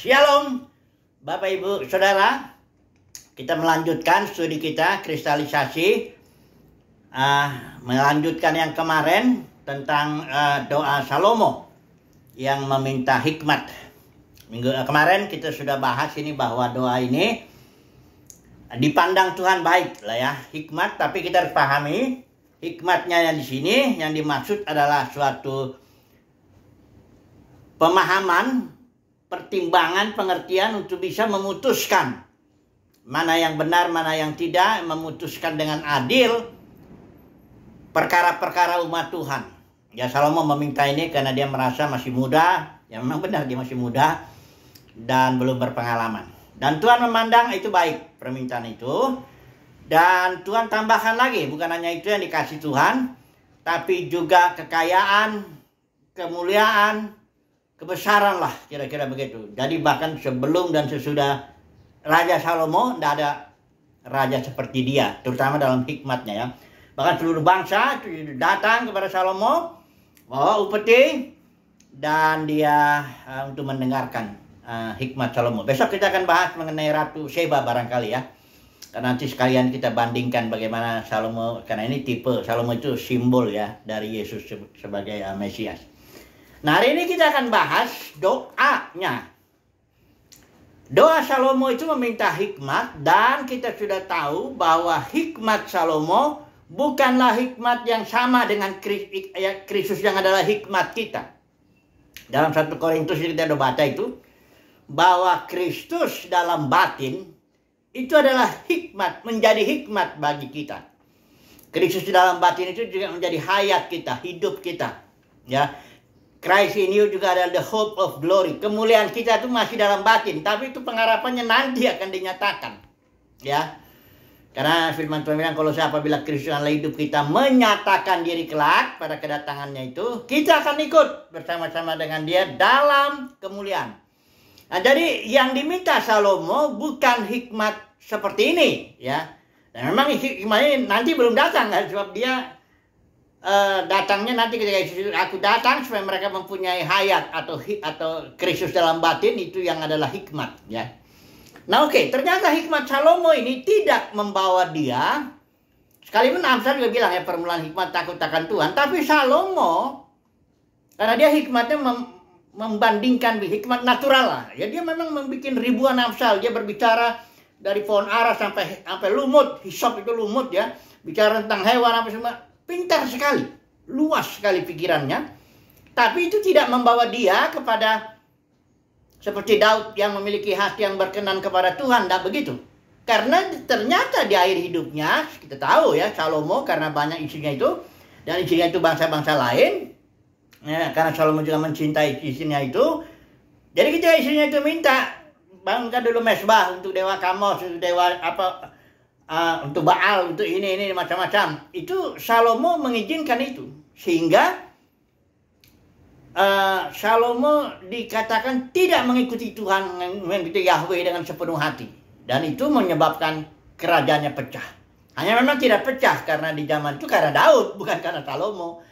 Shalom Bapak Ibu Saudara Kita melanjutkan studi kita kristalisasi uh, Melanjutkan yang kemarin tentang uh, doa Salomo Yang meminta hikmat Minggu uh, kemarin kita sudah bahas ini bahwa doa ini Dipandang Tuhan baik lah ya Hikmat tapi kita harus pahami Hikmatnya yang di sini yang dimaksud adalah suatu pemahaman pertimbangan pengertian untuk bisa memutuskan mana yang benar, mana yang tidak, memutuskan dengan adil perkara-perkara umat Tuhan. Ya Salomo meminta ini karena dia merasa masih muda, ya memang benar dia masih muda dan belum berpengalaman. Dan Tuhan memandang itu baik permintaan itu. Dan Tuhan tambahkan lagi, bukan hanya itu yang dikasih Tuhan, tapi juga kekayaan, kemuliaan, kebesaran lah kira-kira begitu. Jadi bahkan sebelum dan sesudah Raja Salomo tidak ada raja seperti dia, terutama dalam hikmatnya ya. Bahkan seluruh bangsa datang kepada Salomo, oh upeti, dan dia uh, untuk mendengarkan uh, hikmat Salomo. Besok kita akan bahas mengenai Ratu Sheba barangkali ya. Karena nanti sekalian kita bandingkan bagaimana Salomo, karena ini tipe, Salomo itu simbol ya dari Yesus sebagai uh, Mesias. Nah hari ini kita akan bahas doanya. Doa Salomo itu meminta hikmat dan kita sudah tahu bahwa hikmat Salomo bukanlah hikmat yang sama dengan ya, Kristus yang adalah hikmat kita. Dalam satu Korintus kita sudah baca itu bahwa Kristus dalam batin itu adalah hikmat menjadi hikmat bagi kita. Kristus di dalam batin itu juga menjadi hayat kita, hidup kita. Ya, Christ in you juga adalah the hope of glory. Kemuliaan kita itu masih dalam batin, tapi itu pengharapannya nanti akan dinyatakan. Ya. Karena firman Tuhan bilang kalau siapa bila Kristus dalam hidup kita menyatakan diri kelak pada kedatangannya itu, kita akan ikut bersama-sama dengan dia dalam kemuliaan. Nah, jadi yang diminta Salomo bukan hikmat seperti ini, ya. Dan memang hikmat nanti belum datang kan sebab dia Eh, datangnya nanti ketika Yesus itu, aku datang supaya mereka mempunyai hayat atau atau Kristus dalam batin itu yang adalah hikmat ya. Nah oke, okay, ternyata hikmat Salomo ini tidak membawa dia Sekalipun Amsal juga bilang ya permulaan hikmat takut akan Tuhan Tapi Salomo Karena dia hikmatnya mem, membandingkan hikmat natural lah Ya dia memang membuat ribuan Amsal Dia berbicara dari pohon ara sampai sampai lumut Hisop itu lumut ya Bicara tentang hewan apa semua pintar sekali, luas sekali pikirannya. Tapi itu tidak membawa dia kepada seperti Daud yang memiliki hati yang berkenan kepada Tuhan, tidak begitu. Karena ternyata di akhir hidupnya, kita tahu ya, Salomo karena banyak isinya itu, dan isinya itu bangsa-bangsa lain, ya, karena Salomo juga mencintai isinya itu, jadi kita isinya itu minta, bangunkan dulu mesbah untuk dewa Kamos, untuk dewa apa Ah, untuk Baal, untuk ini, ini, macam-macam. Itu Salomo mengizinkan itu. Sehingga uh, Salomo dikatakan tidak mengikuti Tuhan, mengikuti Yahweh dengan sepenuh hati. Dan itu menyebabkan kerajaannya pecah. Hanya memang tidak pecah karena di zaman itu karena Daud, bukan karena Salomo.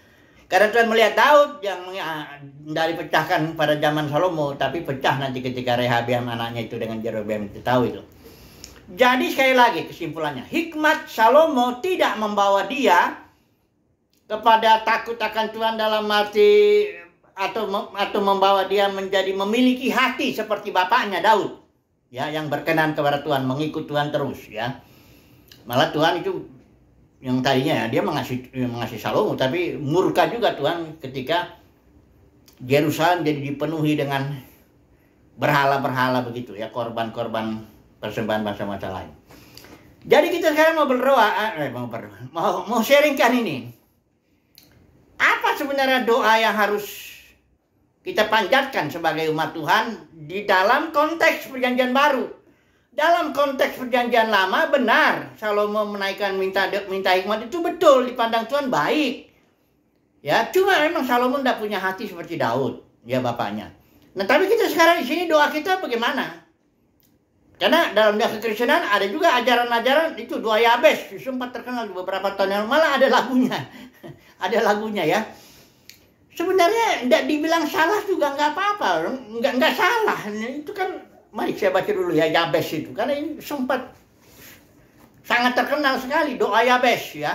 Karena Tuhan melihat Daud yang ah, dari pecahkan pada zaman Salomo, tapi pecah nanti ketika Rehabiam anaknya itu dengan Jerobeam itu tahu itu. Jadi sekali lagi kesimpulannya, hikmat Salomo tidak membawa dia kepada takut akan Tuhan dalam arti atau atau membawa dia menjadi memiliki hati seperti bapaknya Daud ya yang berkenan kepada Tuhan mengikut Tuhan terus ya malah Tuhan itu yang tadinya ya dia mengasih mengasih Salomo tapi murka juga Tuhan ketika Yerusalem jadi dipenuhi dengan berhala-berhala begitu ya korban-korban persembahan bangsa-bangsa lain. Jadi kita sekarang mau berdoa, ah, eh, mau berdoa, mau, mau sharingkan ini. Apa sebenarnya doa yang harus kita panjatkan sebagai umat Tuhan di dalam konteks perjanjian baru? Dalam konteks perjanjian lama benar Salomo menaikkan minta minta hikmat itu betul dipandang Tuhan baik. Ya, cuma memang Salomo tidak punya hati seperti Daud, ya bapaknya. Nah, tapi kita sekarang di sini doa kita bagaimana? Karena dalam dakwah Kristenan ada juga ajaran-ajaran itu dua yabes, ya sempat terkenal beberapa tahun yang malah ada lagunya. ada lagunya ya. Sebenarnya tidak dibilang salah juga nggak apa-apa, nggak nggak salah. Itu kan mari saya baca dulu ya yabes ya itu karena ini sempat sangat terkenal sekali doa yabes ya, ya.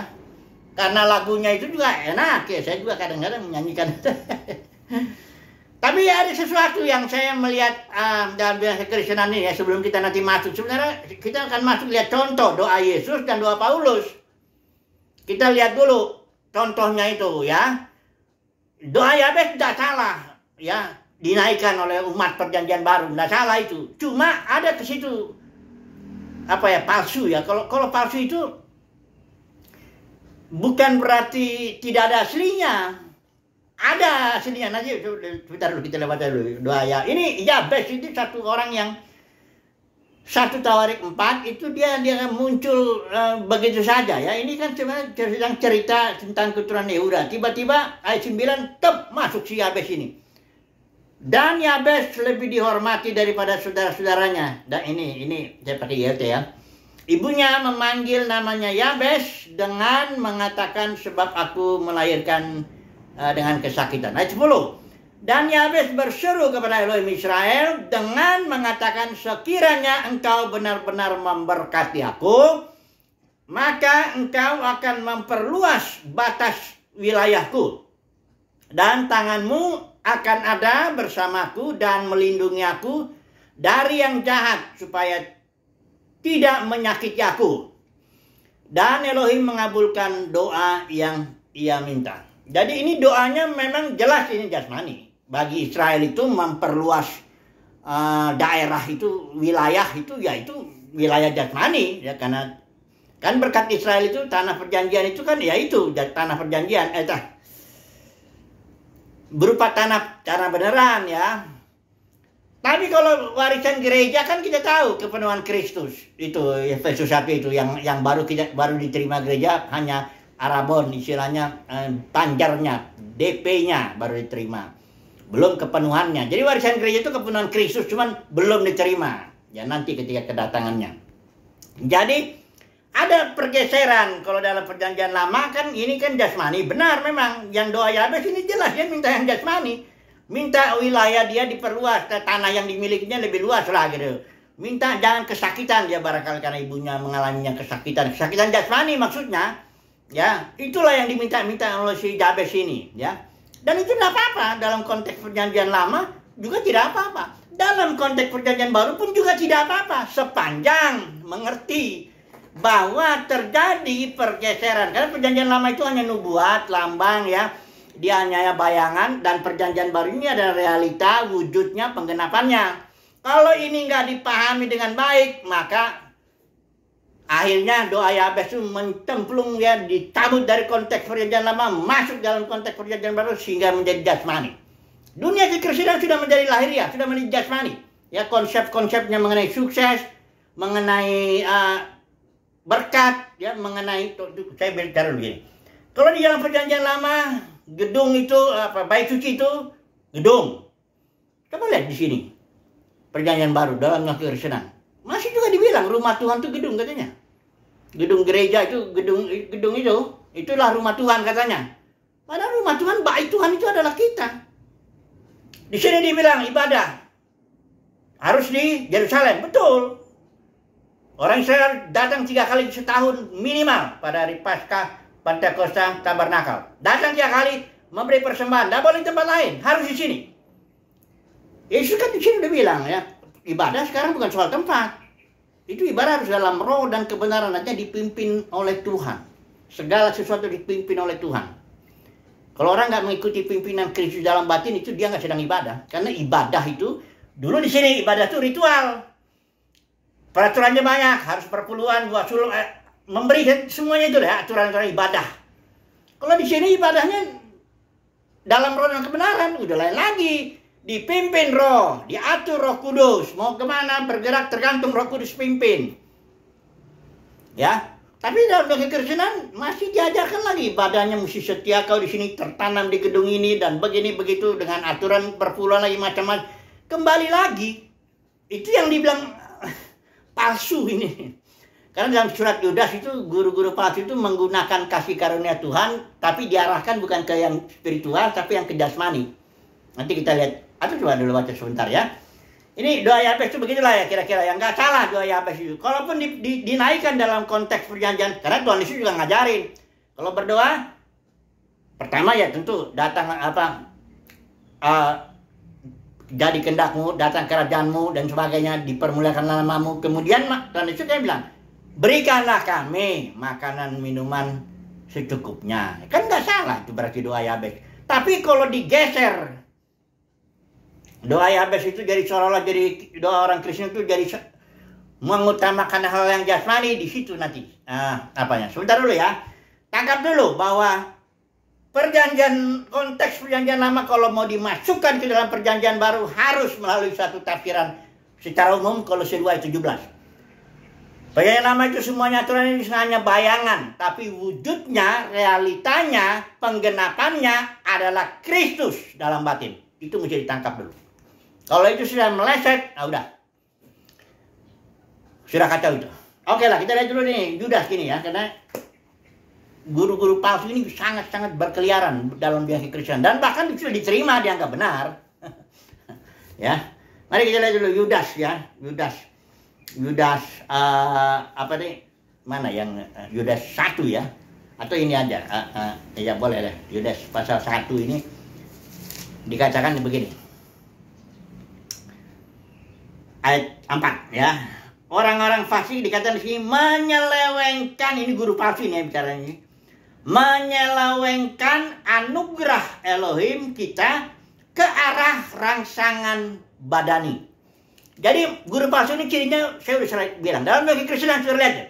Karena lagunya itu juga enak ya, saya juga kadang-kadang menyanyikan. Tapi ya ada sesuatu yang saya melihat uh, dalam bahasa Kristenan ini ya sebelum kita nanti masuk. Sebenarnya kita akan masuk lihat contoh doa Yesus dan doa Paulus. Kita lihat dulu contohnya itu ya. Doa Yabes tidak salah ya dinaikkan oleh umat perjanjian baru tidak salah itu. Cuma ada ke situ apa ya palsu ya. Kalau kalau palsu itu bukan berarti tidak ada aslinya ada sini nanti sebentar dulu kita lewat dulu dua ya ini ya best ini satu orang yang satu tawarik empat itu dia dia muncul uh, begitu saja ya ini kan cuma cerita, cerita tentang keturunan Yehuda tiba-tiba ayat sembilan tep masuk si Yabes ini dan Yabes lebih dihormati daripada saudara-saudaranya dan ini ini saya pakai ya Ibunya memanggil namanya Yabes dengan mengatakan sebab aku melahirkan Eh, dengan kesakitan. Ayat 10. Dan Yabes berseru kepada Elohim Israel dengan mengatakan sekiranya engkau benar-benar memberkati aku, maka engkau akan memperluas batas wilayahku. Dan tanganmu akan ada bersamaku dan melindungi aku dari yang jahat supaya tidak menyakiti aku. Dan Elohim mengabulkan doa yang ia minta. Jadi ini doanya memang jelas ini jasmani. Bagi Israel itu memperluas uh, daerah itu wilayah itu ya itu wilayah jasmani ya karena kan berkat Israel itu tanah perjanjian itu kan ya itu tanah perjanjian eh tah, berupa tanah tanah beneran ya. Tapi kalau warisan gereja kan kita tahu kepenuhan Kristus itu Yesus itu yang yang baru kita baru diterima gereja hanya Arabon istilahnya eh, tanjarnya, DP-nya baru diterima. Belum kepenuhannya. Jadi warisan gereja itu kepenuhan Kristus cuman belum diterima. Ya nanti ketika kedatangannya. Jadi ada pergeseran kalau dalam perjanjian lama kan ini kan jasmani benar memang yang doa Yabes ini jelas ya minta yang jasmani minta wilayah dia diperluas ke tanah yang dimilikinya lebih luas lah gitu minta jangan kesakitan dia barangkali karena ibunya mengalaminya kesakitan kesakitan jasmani maksudnya Ya, itulah yang diminta-minta oleh si Jabes ini, ya. Dan itu tidak apa-apa dalam konteks perjanjian lama juga tidak apa-apa. Dalam konteks perjanjian baru pun juga tidak apa-apa sepanjang mengerti bahwa terjadi pergeseran. Karena perjanjian lama itu hanya nubuat, lambang ya. Dia hanya ya bayangan dan perjanjian baru ini adalah realita wujudnya penggenapannya. Kalau ini nggak dipahami dengan baik, maka Akhirnya doa Yabes ya itu mencemplung ya dicabut dari konteks perjanjian lama masuk dalam konteks perjanjian baru sehingga menjadi jasmani. Dunia kekristenan sudah menjadi lahir ya sudah menjadi jasmani. Ya konsep-konsepnya mengenai sukses, mengenai uh, berkat, ya mengenai saya bicara begini. Kalau di dalam perjanjian lama gedung itu apa baik suci itu gedung. Coba lihat di sini perjanjian baru dalam kekristenan masih juga dibilang rumah Tuhan itu gedung katanya. Gedung gereja itu gedung gedung itu itulah rumah Tuhan katanya. Padahal rumah Tuhan, bait Tuhan itu adalah kita. Di sini dibilang ibadah harus di Yerusalem, betul. Orang Israel datang tiga kali setahun minimal pada hari pasca Pentakosta, Tabernakel. Datang tiga kali memberi persembahan, tidak boleh tempat lain, harus di sini. Yesus kan di sini udah bilang ya, ibadah sekarang bukan soal tempat. Itu ibadah harus dalam roh dan kebenaran aja dipimpin oleh Tuhan. Segala sesuatu dipimpin oleh Tuhan. Kalau orang nggak mengikuti pimpinan Kristus dalam batin itu dia nggak sedang ibadah. Karena ibadah itu dulu di sini ibadah itu ritual. Peraturannya banyak, harus perpuluhan, wasul, eh, memberi semuanya itu ya aturan-aturan ibadah. Kalau di sini ibadahnya dalam roh dan kebenaran udah lain lagi dipimpin roh, diatur roh kudus. Mau kemana bergerak tergantung roh kudus pimpin. Ya, tapi dalam bagi kekristenan masih diajarkan lagi badannya mesti setia kau di sini tertanam di gedung ini dan begini begitu dengan aturan perpuluhan lagi macam-macam. Kembali lagi itu yang dibilang palsu ini. Karena dalam surat Yudas itu guru-guru palsu itu menggunakan kasih karunia Tuhan tapi diarahkan bukan ke yang spiritual tapi yang ke jasmani. Nanti kita lihat Aku coba dulu baca sebentar ya. Ini doa Yabes itu begitulah ya kira-kira yang Nggak salah doa Yabes itu. Kalaupun di, di, dinaikkan dalam konteks perjanjian. Karena Tuhan Yesus juga ngajarin. Kalau berdoa, pertama ya tentu datang apa uh, jadi kendakmu datang kerajaanmu dan sebagainya dipermuliakan namamu kemudian Tuhan Yesus dia kan bilang berikanlah kami makanan minuman secukupnya kan nggak salah itu berarti doa Yabes tapi kalau digeser Doa yang habis itu jadi seolah-olah jadi doa orang Kristen itu jadi mengutamakan hal yang jasmani di situ nanti. Nah, apanya? Sebentar dulu ya. Tangkap dulu bahwa perjanjian konteks perjanjian lama kalau mau dimasukkan ke dalam perjanjian baru harus melalui satu tafsiran secara umum kalau tujuh 17. Perjanjian lama itu semuanya aturan ini hanya bayangan, tapi wujudnya, realitanya, penggenapannya adalah Kristus dalam batin. Itu mesti ditangkap dulu. Kalau itu sudah meleset, nah udah. Sudah kacau itu. Oke lah, kita lihat dulu nih Judas gini ya, karena guru-guru palsu ini sangat-sangat berkeliaran dalam biasa Kristen dan bahkan sudah diterima dianggap benar. ya. Mari kita lihat dulu Yudas ya, Yudas. Yudas uh, apa nih? Mana yang uh, Yudas satu ya? Atau ini aja. Uh, uh, ya boleh lah. Yudas pasal satu ini dikatakan begini ayat 4 ya. Orang-orang fasik dikatakan sih menyelewengkan ini guru fasik nih bicaranya. Menyelewengkan anugerah Elohim kita ke arah rangsangan badani. Jadi guru palsu ini cirinya saya sudah bilang dalam bagi Kristen sudah lihat. Ya,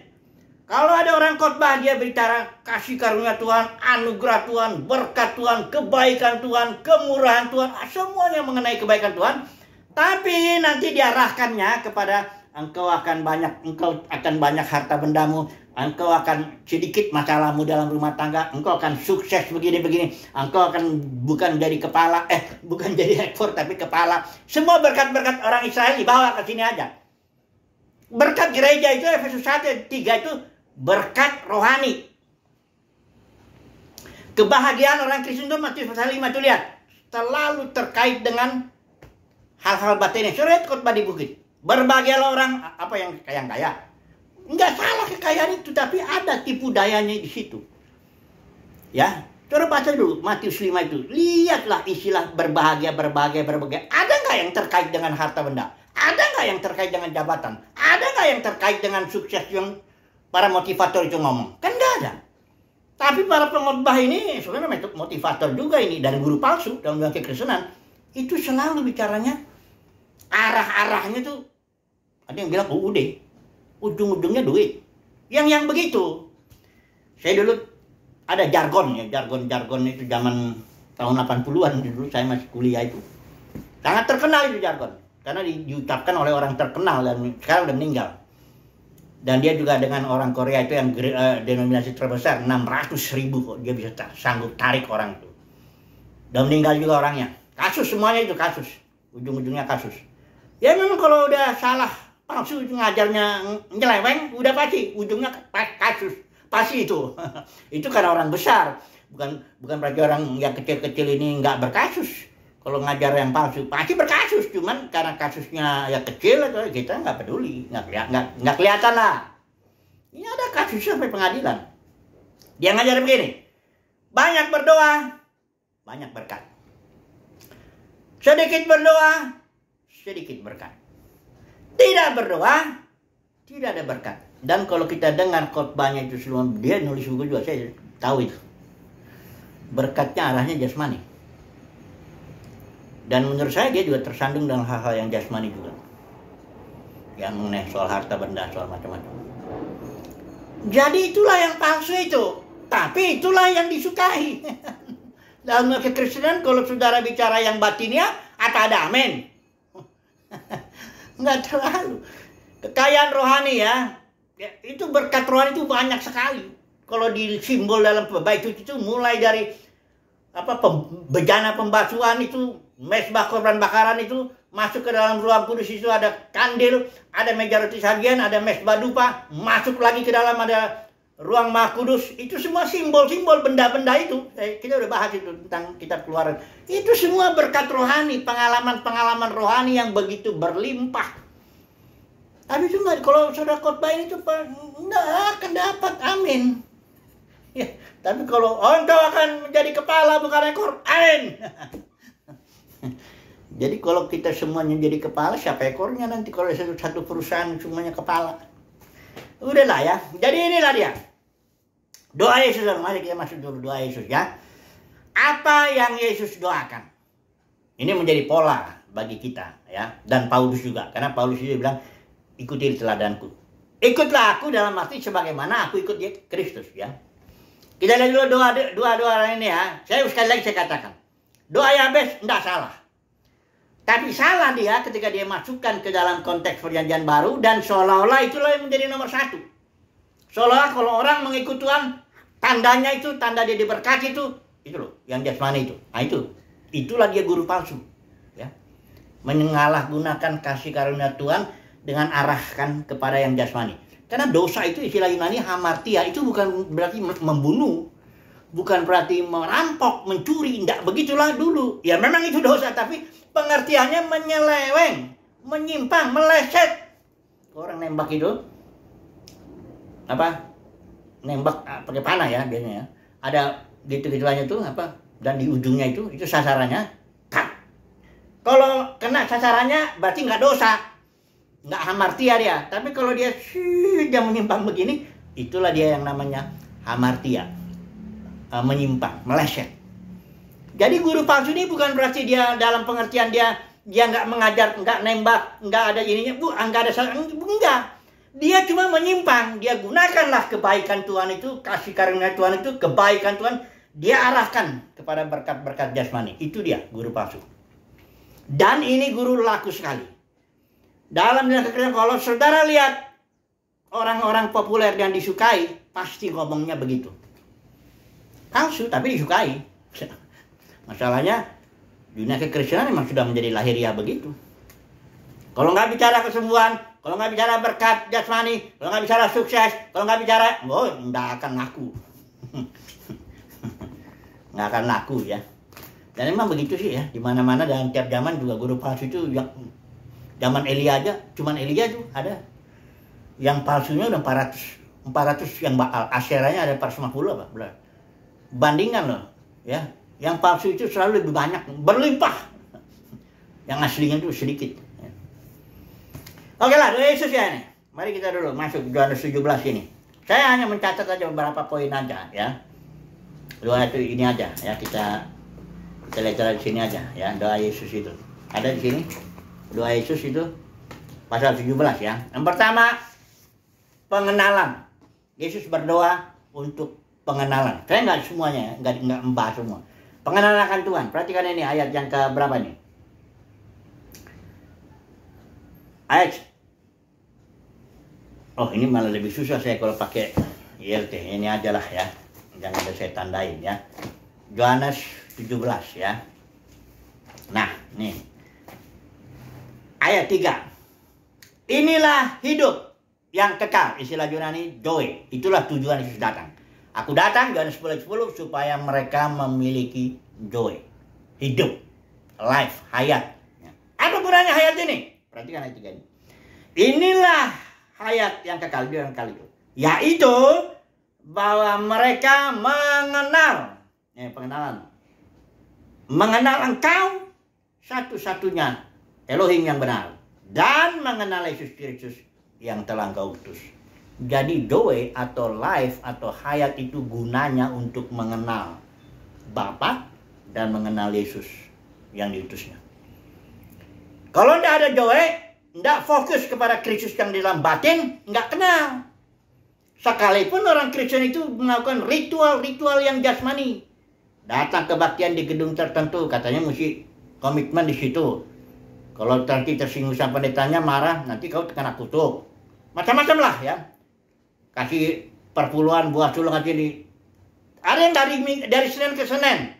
kalau ada orang khotbah dia berbicara kasih karunia Tuhan, anugerah Tuhan, berkat Tuhan, kebaikan Tuhan, kemurahan Tuhan, semuanya mengenai kebaikan Tuhan. Tapi nanti diarahkannya kepada engkau akan banyak engkau akan banyak harta bendamu, engkau akan sedikit masalahmu dalam rumah tangga, engkau akan sukses begini-begini, engkau akan bukan jadi kepala, eh bukan jadi ekor tapi kepala. Semua berkat-berkat orang Israel dibawa ke sini aja. Berkat gereja itu Efesus 1 3 itu berkat rohani. Kebahagiaan orang Kristen itu Matius pasal 5 itu lihat selalu terkait dengan hal-hal batin yang sulit kotbah di bukit. Berbagai orang apa yang kaya kaya. Enggak salah kekayaan itu, tapi ada tipu dayanya di situ. Ya, coba baca dulu Matius 5 itu. Lihatlah istilah berbahagia, berbahagia, berbahagia. Ada nggak yang terkait dengan harta benda? Ada nggak yang terkait dengan jabatan? Ada nggak yang terkait dengan sukses yang para motivator itu ngomong? Kan nggak ada. Tapi para pengotbah ini sebenarnya motivator juga ini dari guru palsu dalam dunia kekristenan itu selalu bicaranya arah-arahnya tuh ada yang bilang UUD oh, ujung-ujungnya duit yang yang begitu saya dulu ada jargon ya jargon-jargon itu zaman tahun 80-an dulu saya masih kuliah itu sangat terkenal itu jargon karena di, diucapkan oleh orang terkenal dan sekarang udah meninggal dan dia juga dengan orang Korea itu yang uh, denominasi terbesar 600 ribu kok dia bisa ta sanggup tarik orang itu dan meninggal juga orangnya kasus semuanya itu kasus ujung-ujungnya kasus ya memang kalau udah salah palsu ngajarnya nyeleweng udah pasti ujungnya kasus pasti itu itu karena orang besar bukan bukan berarti orang yang kecil-kecil ini nggak berkasus kalau ngajar yang palsu pasti berkasus cuman karena kasusnya ya kecil kita nggak peduli nggak kelihatan nggak kelihatan lah ini ada kasus sampai pengadilan dia ngajar begini banyak berdoa banyak berkat sedikit berdoa sedikit berkat. Tidak berdoa, tidak ada berkat. Dan kalau kita dengar khotbahnya itu dia nulis buku juga, saya tahu itu. Berkatnya arahnya jasmani. Dan menurut saya dia juga tersandung dengan hal-hal yang jasmani juga. Yang mengenai soal harta benda, soal macam-macam. Jadi itulah yang palsu itu. Tapi itulah yang disukai. Dalam kekristenan kalau saudara bicara yang batinnya, apa ada amin? Enggak terlalu kekayaan rohani ya, ya itu berkat rohani itu banyak sekali kalau di simbol dalam baik itu itu mulai dari apa pem, bejana pembasuhan itu mesbah korban bakaran itu masuk ke dalam ruang kudus itu ada kandil ada meja roti sajian ada mesbah dupa masuk lagi ke dalam ada ruang maha kudus itu semua simbol-simbol benda-benda itu eh, kita udah bahas itu tentang kitab keluaran itu semua berkat rohani pengalaman-pengalaman rohani yang begitu berlimpah tapi cuma kalau saudara ini tuh enggak akan dapat amin ya tapi kalau engkau akan menjadi kepala bukan ekor amin jadi kalau kita semuanya jadi kepala siapa ekornya nanti kalau satu, satu perusahaan semuanya kepala udahlah ya jadi inilah dia doa Yesus mari kita masuk dulu doa Yesus ya apa yang Yesus doakan ini menjadi pola bagi kita ya dan Paulus juga karena Paulus juga bilang ikuti teladanku ikutlah aku dalam arti sebagaimana aku ikut dia Kristus ya kita lihat dulu doa doa doa ini ya saya sekali lagi saya katakan doa Yabes tidak salah tapi salah dia ketika dia masukkan ke dalam konteks perjanjian baru dan seolah-olah itulah yang menjadi nomor satu. Seolah kalau orang mengikut Tuhan, tandanya itu, tanda dia diberkati itu, itu loh, yang jasmani itu. Nah itu, itulah dia guru palsu. Ya. gunakan kasih karunia Tuhan dengan arahkan kepada yang jasmani. Karena dosa itu istilah Yunani hamartia itu bukan berarti membunuh, bukan berarti merampok, mencuri, tidak begitulah dulu. Ya memang itu dosa, tapi pengertiannya menyeleweng, menyimpang, meleset. Orang nembak itu apa? Nembak ah, pakai panah ya biasanya. Ada gitu-gituannya itu apa? Dan di ujungnya itu itu sasarannya tak. Kalau kena sasarannya berarti nggak dosa. Nggak hamartia dia. Tapi kalau dia shih, dia menyimpang begini, itulah dia yang namanya hamartia. Ah, menyimpang, meleset. Jadi guru palsu ini bukan berarti dia dalam pengertian dia dia nggak mengajar, nggak nembak, nggak ada ininya, bu, ah, nggak ada salah, enggak. Dia cuma menyimpang, dia gunakanlah kebaikan Tuhan itu, kasih karunia Tuhan itu, kebaikan Tuhan, dia arahkan kepada berkat-berkat jasmani. Itu dia guru palsu. Dan ini guru laku sekali. Dalam dunia kerja, kalau saudara lihat orang-orang populer yang disukai, pasti ngomongnya begitu. Palsu tapi disukai. Masalahnya dunia kekristenan memang sudah menjadi lahiriah begitu. Kalau nggak bicara kesembuhan, kalau nggak bicara berkat jasmani, kalau nggak bicara sukses, kalau nggak bicara, oh nggak akan laku. nggak akan laku ya. Dan memang begitu sih ya, di mana mana dalam tiap zaman juga guru palsu itu yang zaman Elia aja, cuman Elia itu ada yang palsunya udah 400 400 yang bakal aseranya ada 450 apa belah. Bandingkan loh ya yang palsu itu selalu lebih banyak, berlimpah. Yang aslinya itu sedikit. Oke lah, dari Yesus ya ini. Mari kita dulu masuk Yohanes 17 ini. Saya hanya mencatat aja beberapa poin aja ya. Doa itu ini aja ya kita kita lihat dari sini aja ya doa Yesus itu. Ada di sini doa Yesus itu pasal 17 ya. Yang pertama pengenalan. Yesus berdoa untuk pengenalan. Saya nggak semuanya, ya, nggak nggak membahas semua. Pengenalan akan Tuhan. Perhatikan ini ayat yang ke berapa nih? Ayat. Oh ini malah lebih susah saya kalau pakai IRT. Ini adalah ya. Jangan ada saya tandain ya. Yohanes 17 ya. Nah, nih. Ayat 3. Inilah hidup yang kekal. Istilah Yunani, doe. Itulah tujuan Yesus datang Aku datang jam sepuluh -10 supaya mereka memiliki joy. Hidup. Life. Hayat. Ya. Apa gunanya hayat ini? Perhatikan ayat 3 ini. Inilah hayat yang kekal. di yang kekal itu. Yaitu bahwa mereka mengenal. Eh, pengenalan. Mengenal engkau satu-satunya Elohim yang benar. Dan mengenal Yesus Kristus yang telah engkau utus. Jadi doe atau life atau hayat itu gunanya untuk mengenal Bapa dan mengenal Yesus yang diutusnya. Kalau tidak ada doe, tidak fokus kepada Kristus yang di dalam batin, tidak kenal. Sekalipun orang Kristen itu melakukan ritual-ritual yang jasmani. Datang kebaktian di gedung tertentu, katanya mesti komitmen di situ. Kalau nanti tersinggung sama pendetanya marah, nanti kau terkena kutuk. Macam-macam lah ya kasih perpuluhan buah sulung kaki ini. Ada yang dari dari Senin ke Senin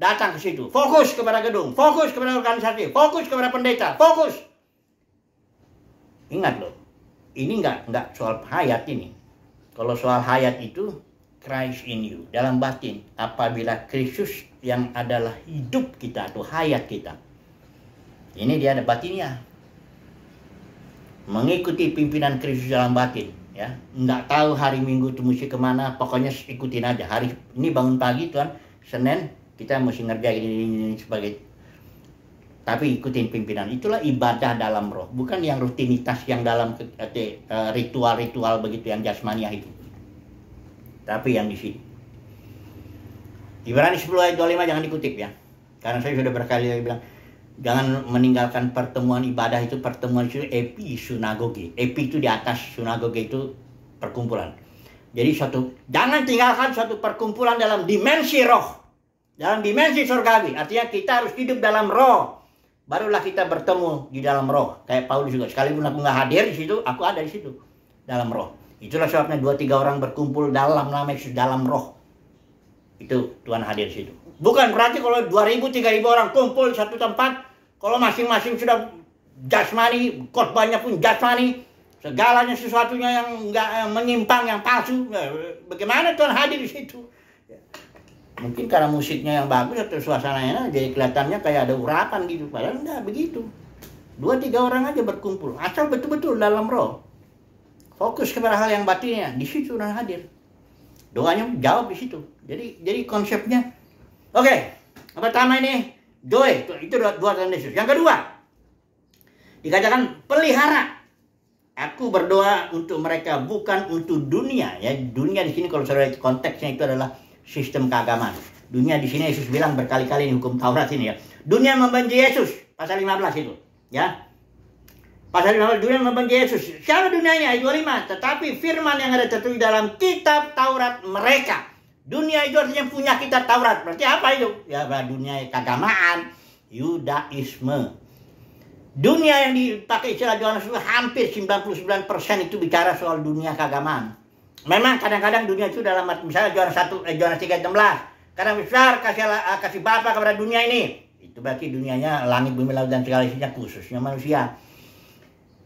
datang ke situ, fokus kepada gedung, fokus kepada organisasi, fokus kepada pendeta, fokus. Ingat loh, ini nggak nggak soal hayat ini. Kalau soal hayat itu Christ in you dalam batin. Apabila Kristus yang adalah hidup kita atau hayat kita, ini dia ada batinnya. Mengikuti pimpinan Kristus dalam batin ya nggak tahu hari minggu itu mesti kemana pokoknya ikutin aja hari ini bangun pagi tuan senin kita mesti ngerjain ini, ini, ini sebagai tapi ikutin pimpinan itulah ibadah dalam roh bukan yang rutinitas yang dalam eh, eh, ritual-ritual begitu yang jasmania itu tapi yang di sini Ibrani 10 ayat 25 jangan dikutip ya karena saya sudah berkali-kali bilang jangan meninggalkan pertemuan ibadah itu pertemuan itu epi sunagoge epi itu di atas sunagoge itu perkumpulan jadi satu, jangan tinggalkan suatu perkumpulan dalam dimensi roh dalam dimensi surgawi artinya kita harus hidup dalam roh barulah kita bertemu di dalam roh kayak Paulus juga sekalipun aku nggak hadir di situ aku ada di situ dalam roh itulah sebabnya dua tiga orang berkumpul dalam nama Yesus dalam roh itu Tuhan hadir di situ bukan berarti kalau dua ribu tiga ribu orang kumpul di satu tempat kalau masing-masing sudah jasmani, korbannya pun jasmani, segalanya sesuatunya yang enggak yang eh, menyimpang, yang palsu, eh, bagaimana Tuhan hadir di situ? Ya. Mungkin karena musiknya yang bagus atau suasananya jadi kelihatannya kayak ada urapan gitu, padahal enggak begitu. Dua tiga orang aja berkumpul, asal betul-betul dalam roh. Fokus kepada hal yang batinnya, di situ Tuhan hadir. Doanya jawab di situ. Jadi jadi konsepnya oke, okay, yang pertama ini Doe, itu dua, dua tanda Yesus. Yang kedua, dikatakan pelihara. Aku berdoa untuk mereka bukan untuk dunia ya. Dunia di sini kalau saudara konteksnya itu adalah sistem keagamaan. Dunia di sini Yesus bilang berkali-kali ini hukum Taurat ini ya. Dunia membenci Yesus pasal 15 itu ya. Pasal 15 dunia membenci Yesus. Siapa dunianya? Ayat 5. Tetapi firman yang ada tertulis dalam kitab Taurat mereka Dunia itu artinya punya kita Taurat. Berarti apa itu? Ya dunia keagamaan, Yudaisme. Dunia yang dipakai istilah Yohanes itu hampir 99% itu bicara soal dunia keagamaan. Memang kadang-kadang dunia itu dalam misalnya Yohanes 1 eh, Yohanes 3 16. Karena besar kasih eh, kasih Bapa kepada dunia ini. Itu berarti dunianya langit bumi laut dan segala isinya khususnya manusia.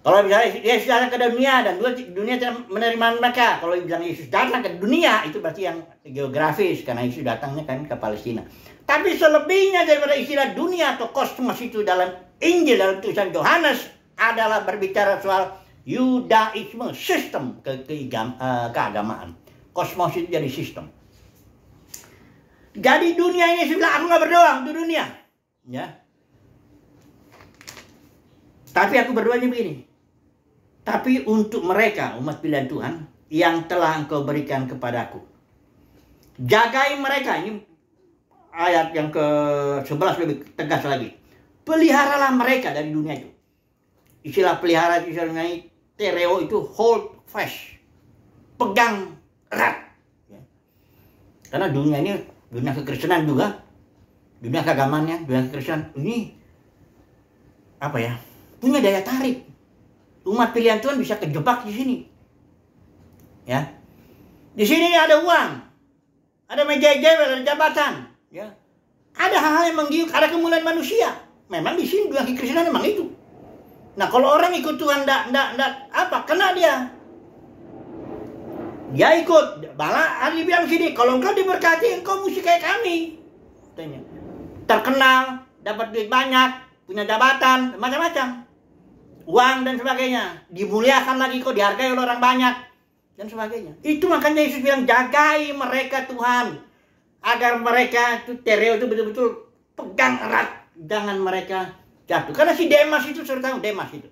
Kalau misalnya Yesus datang ke dunia dan dunia tidak menerima mereka, kalau bilang Yesus datang ke dunia itu berarti yang geografis karena Yesus datangnya kan ke Palestina. Tapi selebihnya daripada istilah dunia atau kosmos itu dalam Injil dalam tulisan Yohanes adalah berbicara soal Yudaisme, sistem ke ke eh, keagamaan. Kosmos itu jadi sistem. Jadi dunia ini sudah aku nggak berdoa untuk dunia, ya. Tapi aku berdoanya begini, tapi untuk mereka umat pilihan Tuhan yang telah engkau berikan kepadaku. Jagai mereka. Ini ayat yang ke-11 lebih tegas lagi. Peliharalah mereka dari dunia itu. Istilah pelihara istilah ini tereo itu hold fast. Pegang erat. Ya. Karena dunia ini dunia kekristenan juga. Dunia keagamannya, dunia kekristenan ini apa ya? Punya daya tarik umat pilihan Tuhan bisa kejebak di sini. Ya. Di sini ada uang, ada meja jebel, ada jabatan, ya. Ada hal-hal yang menggiuk, ada kemuliaan manusia. Memang di sini bilang kekristenan memang itu. Nah, kalau orang ikut Tuhan ndak ndak ndak apa? Kena dia. Dia ikut. Malah ada bilang sini, kalau engkau diberkati, engkau mesti kayak kami. Tanya. Terkenal, dapat duit banyak, punya jabatan, macam-macam uang dan sebagainya. Dimuliakan lagi kok, dihargai oleh orang banyak dan sebagainya. Itu makanya Yesus bilang jagai mereka Tuhan agar mereka itu tereo itu betul-betul pegang erat dengan mereka jatuh. Karena si Demas itu sudah tahu Demas itu.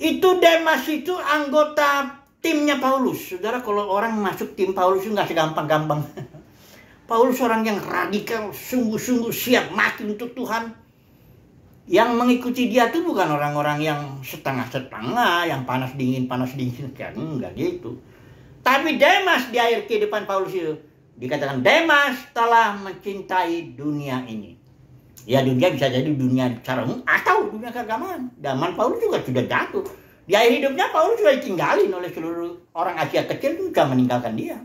Itu Demas itu anggota timnya Paulus. Saudara kalau orang masuk tim Paulus itu nggak segampang-gampang. Paulus orang yang radikal, sungguh-sungguh siap mati untuk Tuhan yang mengikuti dia tuh bukan orang-orang yang setengah-setengah, yang panas dingin, panas dingin, kan enggak gitu. Tapi Demas di akhir kehidupan Paulus itu dikatakan Demas telah mencintai dunia ini. Ya dunia bisa jadi dunia cara atau dunia keagamaan. Zaman Paulus juga sudah jatuh. Di akhir hidupnya Paulus sudah ditinggalin oleh seluruh orang Asia kecil juga sudah meninggalkan dia.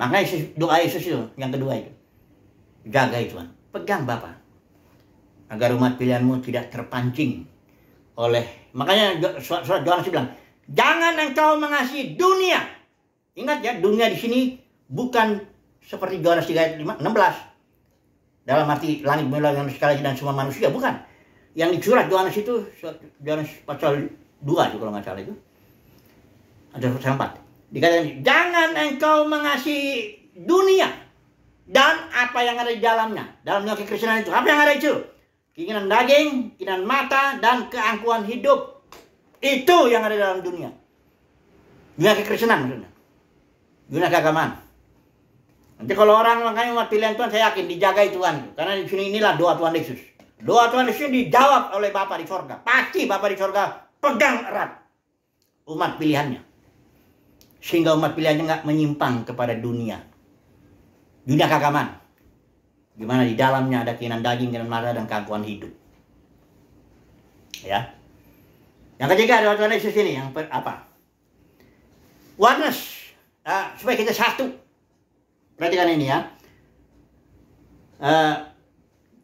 Makanya doa Yesus itu yang kedua itu. Jaga itu, pegang Bapak agar umat pilihanmu tidak terpancing oleh makanya surat, surat Yohanes bilang jangan engkau mengasihi dunia ingat ya dunia di sini bukan seperti Yohanes 3 16 dalam arti langit bumi langit sekali dan semua manusia bukan yang di surat Yohanes itu Yohanes pasal 2 itu kalau nggak salah itu ada pasal 4 dikatakan jangan engkau mengasihi dunia dan apa yang ada di dalamnya dalam dunia kekristenan itu apa yang ada itu keinginan daging, keinginan mata, dan keangkuhan hidup. Itu yang ada dalam dunia. Dunia kekristenan maksudnya. Dunia keagamaan. Nanti kalau orang makanya umat pilihan Tuhan, saya yakin dijagai Tuhan. Karena di sini inilah doa Tuhan Yesus. Doa Tuhan Yesus dijawab oleh Bapak di sorga. Pasti Bapak di sorga pegang erat umat pilihannya. Sehingga umat pilihannya nggak menyimpang kepada dunia. Dunia keagamaan di mana di dalamnya ada keinginan daging, keinginan marah dan keangkuhan hidup. Ya. Yang ketiga adalah warna Yesus sini yang per, apa? Oneness. Uh, supaya kita satu. Perhatikan ini ya. Uh,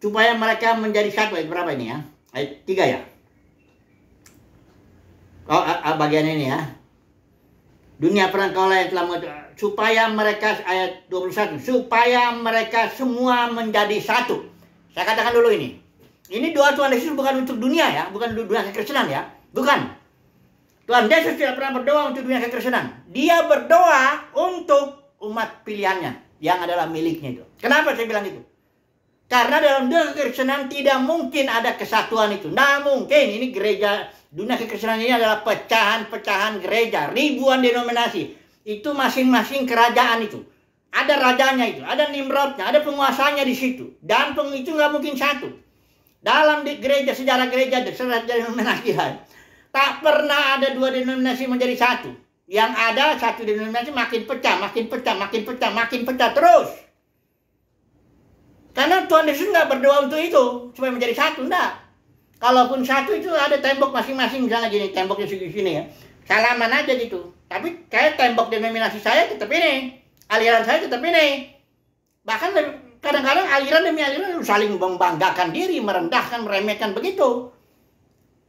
supaya mereka menjadi satu ayat berapa ini ya? Ayat tiga ya. Oh, bagian ini ya. Dunia perang kaulah yang telah supaya mereka ayat 21 supaya mereka semua menjadi satu. Saya katakan dulu ini. Ini doa Tuhan Yesus bukan untuk dunia ya, bukan untuk dunia kekristenan ya. Bukan. Tuhan Yesus tidak pernah berdoa untuk dunia kekristenan. Dia berdoa untuk umat pilihannya yang adalah miliknya itu. Kenapa saya bilang itu? Karena dalam dunia kekristenan tidak mungkin ada kesatuan itu. Nah mungkin ini gereja dunia kekristenan ini adalah pecahan-pecahan gereja, ribuan denominasi itu masing-masing kerajaan itu. Ada rajanya itu, ada nimrodnya, ada penguasanya di situ. Dan peng itu nggak mungkin satu. Dalam di gereja, sejarah gereja, sejarah denominasi Tak pernah ada dua denominasi menjadi satu. Yang ada satu denominasi makin pecah, makin pecah, makin pecah, makin pecah terus. Karena Tuhan Yesus nggak berdoa untuk itu, supaya menjadi satu, enggak. Kalaupun satu itu ada tembok masing-masing, misalnya gini, temboknya sini ya. Salaman aja gitu tapi kayak tembok denominasi saya tetap ini, aliran saya tetap ini. Bahkan kadang-kadang aliran demi aliran saling membanggakan diri, merendahkan, meremehkan begitu.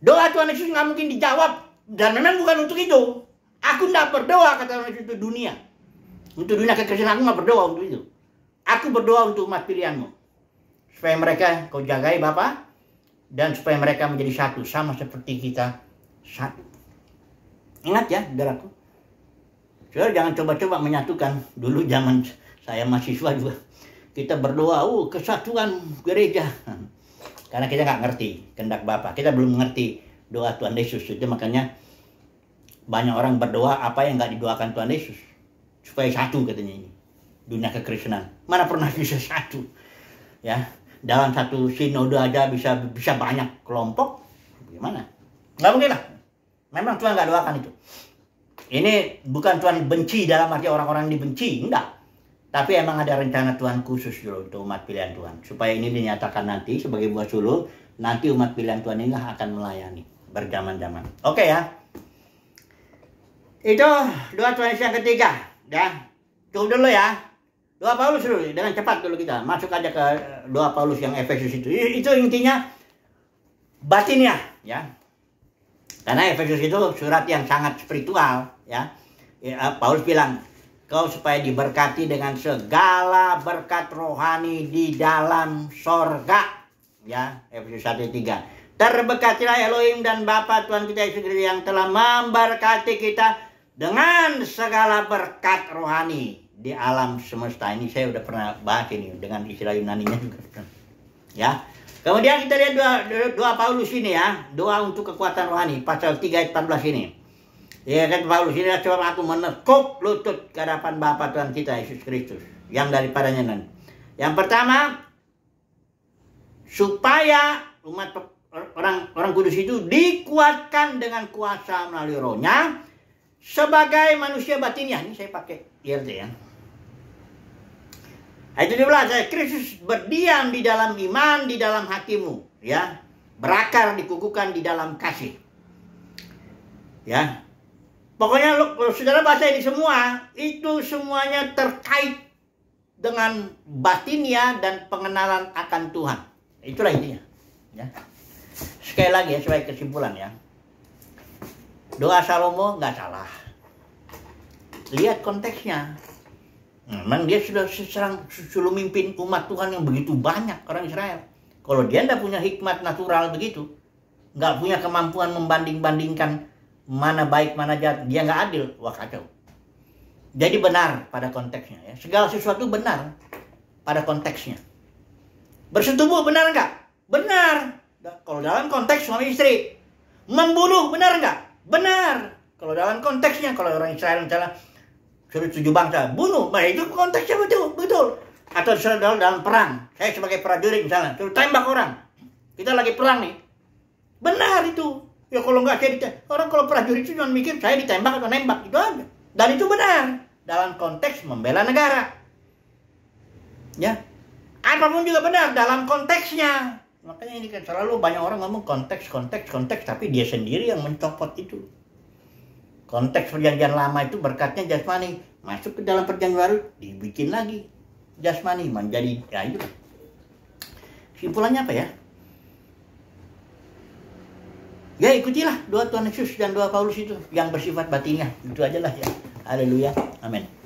Doa Tuhan Yesus nggak mungkin dijawab dan memang bukan untuk itu. Aku tidak berdoa kata Tuhan Yesus untuk dunia. Untuk dunia kekristenan aku nggak berdoa untuk itu. Aku berdoa untuk umat pilihanmu. Supaya mereka kau jagai Bapak. Dan supaya mereka menjadi satu. Sama seperti kita satu. Ingat ya, darahku. Saudara jangan coba-coba menyatukan. Dulu zaman saya mahasiswa juga kita berdoa, oh kesatuan gereja. Karena kita nggak ngerti kendak Bapak. Kita belum ngerti doa Tuhan Yesus. Itu makanya banyak orang berdoa apa yang nggak didoakan Tuhan Yesus supaya satu katanya ini dunia kekristenan mana pernah bisa satu ya dalam satu sinode aja bisa bisa banyak kelompok gimana nggak mungkin lah memang Tuhan nggak doakan itu ini bukan Tuhan benci dalam arti orang-orang dibenci, enggak. Tapi emang ada rencana Tuhan khusus dulu untuk umat pilihan Tuhan. Supaya ini dinyatakan nanti sebagai buah suluh, nanti umat pilihan Tuhan ini akan melayani berjaman-jaman. Oke ya. Itu doa Tuhan yang ketiga. Ya. Cukup dulu ya. Doa Paulus dulu, dengan cepat dulu kita. Masuk aja ke eh, doa Paulus yang Efesus itu. Itu intinya batinnya. ya. Karena Efesus itu surat yang sangat spiritual Ya. ya. Paulus bilang, kau supaya diberkati dengan segala berkat rohani di dalam sorga. Ya, Efesus 1 3. Terberkatilah Elohim dan Bapa Tuhan kita Yesus Kristus yang telah memberkati kita dengan segala berkat rohani di alam semesta ini saya sudah pernah bahas ini dengan istilah Yunani-nya juga ya kemudian kita lihat dua, doa Paulus ini ya doa untuk kekuatan rohani pasal 3 ayat 14 ini Ya kan Paulus ini coba aku menekuk lutut ke hadapan Bapa Tuhan kita Yesus Kristus yang daripadanya nanti. Yang pertama supaya umat orang orang kudus itu dikuatkan dengan kuasa melalui rohnya sebagai manusia batinnya. Ini saya pakai IRT ya. Itu dia 17, Kristus berdiam di dalam iman, di dalam hatimu, ya. Berakar dikukuhkan di dalam kasih. Ya, Pokoknya lo, saudara baca ini semua, itu semuanya terkait dengan batinnya dan pengenalan akan Tuhan. Itulah intinya. Ya. Sekali lagi ya, sebagai kesimpulan ya. Doa Salomo nggak salah. Lihat konteksnya. Memang dia sudah seserang sudah mimpin umat Tuhan yang begitu banyak orang Israel. Kalau dia nggak punya hikmat natural begitu, nggak punya kemampuan membanding-bandingkan mana baik mana jahat dia nggak adil wah kacau jadi benar pada konteksnya ya segala sesuatu benar pada konteksnya bersetubuh benar nggak benar kalau dalam konteks suami istri membunuh benar nggak benar kalau dalam konteksnya kalau orang Israel misalnya suruh tujuh bangsa bunuh nah itu konteksnya betul betul atau sudah dalam perang saya sebagai prajurit misalnya suruh tembak orang kita lagi perang nih benar itu Ya kalau nggak saya ditembak. Orang kalau prajurit itu jangan mikir saya ditembak atau nembak. Itu aja. Dan itu benar. Dalam konteks membela negara. Ya. Apapun juga benar dalam konteksnya. Makanya ini kan selalu banyak orang ngomong konteks, konteks, konteks. Tapi dia sendiri yang mencopot itu. Konteks perjanjian lama itu berkatnya jasmani. Masuk ke dalam perjanjian baru, dibikin lagi. Jasmani menjadi, kayu ya, Simpulannya apa ya? Ya ikutilah doa Tuhan Yesus dan doa Paulus itu yang bersifat batinnya. Itu aja lah ya. Haleluya. Amin.